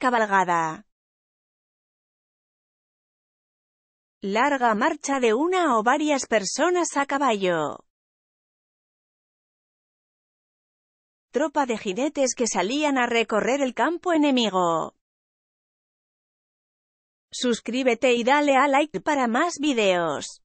cabalgada. Larga marcha de una o varias personas a caballo. Tropa de jinetes que salían a recorrer el campo enemigo. Suscríbete y dale a like para más videos.